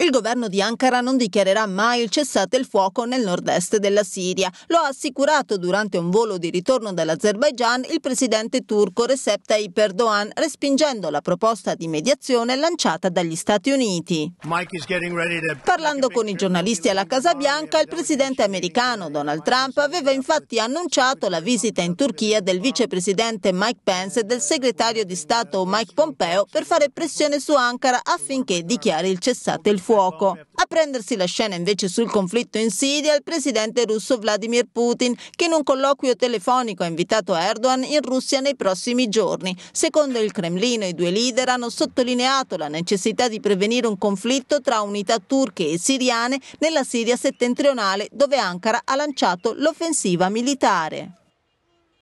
Il governo di Ankara non dichiarerà mai il cessate il fuoco nel nord-est della Siria. Lo ha assicurato durante un volo di ritorno dall'Azerbaigian il presidente turco Recep Tayyip Erdogan, respingendo la proposta di mediazione lanciata dagli Stati Uniti. Parlando con i giornalisti alla Casa Bianca, il presidente americano Donald Trump aveva infatti annunciato la visita in Turchia del vicepresidente Mike Pence e del segretario di Stato Mike Pompeo per fare pressione su Ankara affinché dichiari il cessate il fuoco fuoco. A prendersi la scena invece sul conflitto in Siria il presidente russo Vladimir Putin, che in un colloquio telefonico ha invitato Erdogan in Russia nei prossimi giorni. Secondo il Cremlino, i due leader hanno sottolineato la necessità di prevenire un conflitto tra unità turche e siriane nella Siria settentrionale, dove Ankara ha lanciato l'offensiva militare.